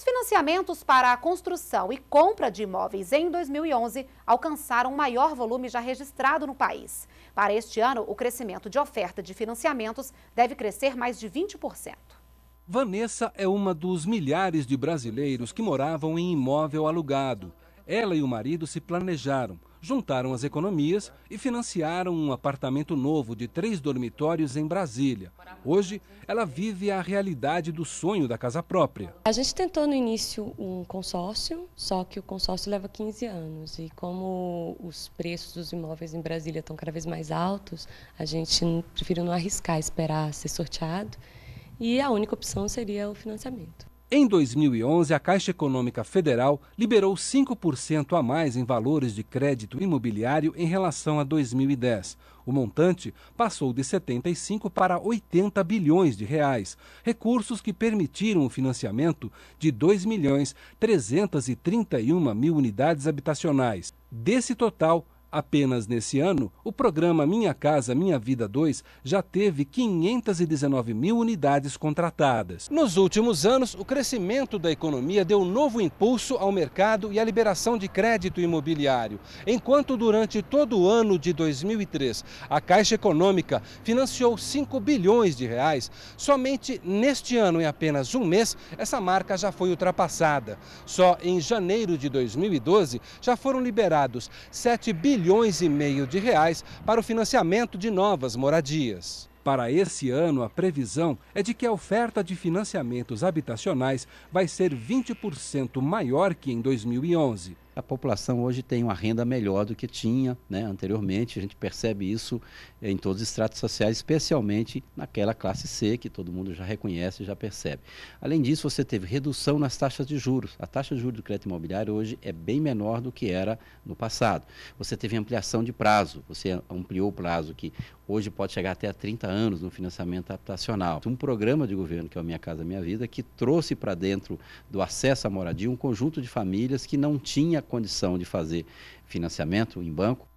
Os financiamentos para a construção e compra de imóveis em 2011 alcançaram o maior volume já registrado no país. Para este ano, o crescimento de oferta de financiamentos deve crescer mais de 20%. Vanessa é uma dos milhares de brasileiros que moravam em imóvel alugado. Ela e o marido se planejaram juntaram as economias e financiaram um apartamento novo de três dormitórios em Brasília. Hoje, ela vive a realidade do sonho da casa própria. A gente tentou no início um consórcio, só que o consórcio leva 15 anos. E como os preços dos imóveis em Brasília estão cada vez mais altos, a gente preferiu não arriscar esperar ser sorteado. E a única opção seria o financiamento. Em 2011, a Caixa Econômica Federal liberou 5% a mais em valores de crédito imobiliário em relação a 2010. O montante passou de 75 para 80 bilhões de reais, recursos que permitiram o financiamento de 2 milhões 331 mil unidades habitacionais. Desse total, Apenas nesse ano, o programa Minha Casa Minha Vida 2 já teve 519 mil unidades contratadas. Nos últimos anos, o crescimento da economia deu novo impulso ao mercado e à liberação de crédito imobiliário. Enquanto durante todo o ano de 2003, a Caixa Econômica financiou 5 bilhões de reais, somente neste ano, em apenas um mês, essa marca já foi ultrapassada. Só em janeiro de 2012, já foram liberados 7 bilhões milhões e meio de reais para o financiamento de novas moradias. Para esse ano, a previsão é de que a oferta de financiamentos habitacionais vai ser 20% maior que em 2011 a população hoje tem uma renda melhor do que tinha né, anteriormente. A gente percebe isso em todos os estratos sociais, especialmente naquela classe C, que todo mundo já reconhece e já percebe. Além disso, você teve redução nas taxas de juros. A taxa de juros do crédito imobiliário hoje é bem menor do que era no passado. Você teve ampliação de prazo, você ampliou o prazo que hoje pode chegar até a 30 anos no financiamento habitacional. Um programa de governo que é o Minha Casa Minha Vida, que trouxe para dentro do acesso à moradia um conjunto de famílias que não tinha condição de fazer financiamento em banco,